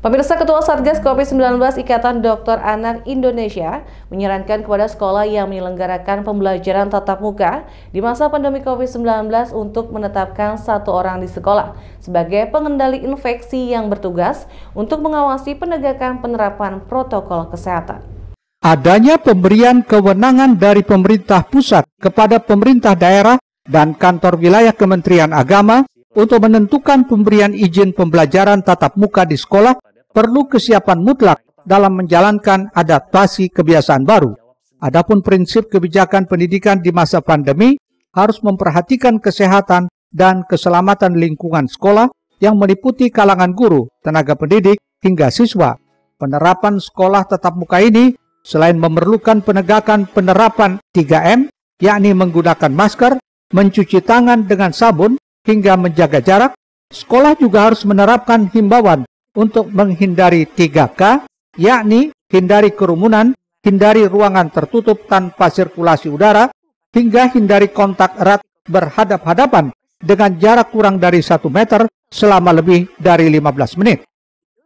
Pemirsa Ketua Satgas COVID-19 Ikatan Dokter Anak Indonesia menyarankan kepada sekolah yang menyelenggarakan pembelajaran tatap muka di masa pandemi COVID-19 untuk menetapkan satu orang di sekolah sebagai pengendali infeksi yang bertugas untuk mengawasi penegakan penerapan protokol kesehatan. Adanya pemberian kewenangan dari pemerintah pusat kepada pemerintah daerah dan kantor wilayah Kementerian Agama untuk menentukan pemberian izin pembelajaran tatap muka di sekolah perlu kesiapan mutlak dalam menjalankan adaptasi kebiasaan baru. Adapun prinsip kebijakan pendidikan di masa pandemi harus memperhatikan kesehatan dan keselamatan lingkungan sekolah yang meliputi kalangan guru, tenaga pendidik, hingga siswa. Penerapan sekolah tetap muka ini selain memerlukan penegakan penerapan 3M, yakni menggunakan masker, mencuci tangan dengan sabun, hingga menjaga jarak, sekolah juga harus menerapkan himbauan untuk menghindari 3K, yakni hindari kerumunan, hindari ruangan tertutup tanpa sirkulasi udara, hingga hindari kontak erat berhadap-hadapan dengan jarak kurang dari 1 meter selama lebih dari 15 menit.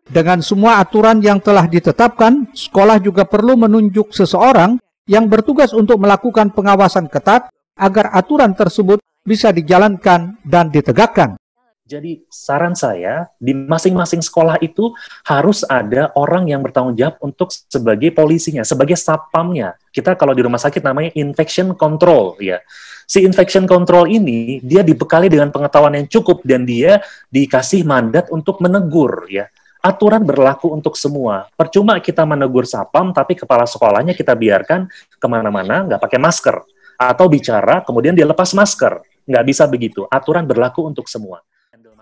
Dengan semua aturan yang telah ditetapkan, sekolah juga perlu menunjuk seseorang yang bertugas untuk melakukan pengawasan ketat agar aturan tersebut bisa dijalankan dan ditegakkan. Jadi saran saya di masing-masing sekolah itu harus ada orang yang bertanggung jawab untuk sebagai polisinya, sebagai satpamnya. Kita kalau di rumah sakit namanya infection control ya. Si infection control ini dia dibekali dengan pengetahuan yang cukup dan dia dikasih mandat untuk menegur ya. Aturan berlaku untuk semua. Percuma kita menegur sapam tapi kepala sekolahnya kita biarkan kemana-mana nggak pakai masker atau bicara kemudian dia lepas masker. Nggak bisa begitu. Aturan berlaku untuk semua.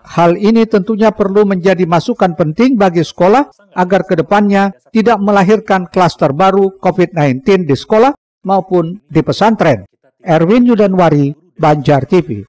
Hal ini tentunya perlu menjadi masukan penting bagi sekolah agar kedepannya tidak melahirkan klaster baru COVID-19 di sekolah maupun di pesantren. Erwin Yudanwari, Banjar TV.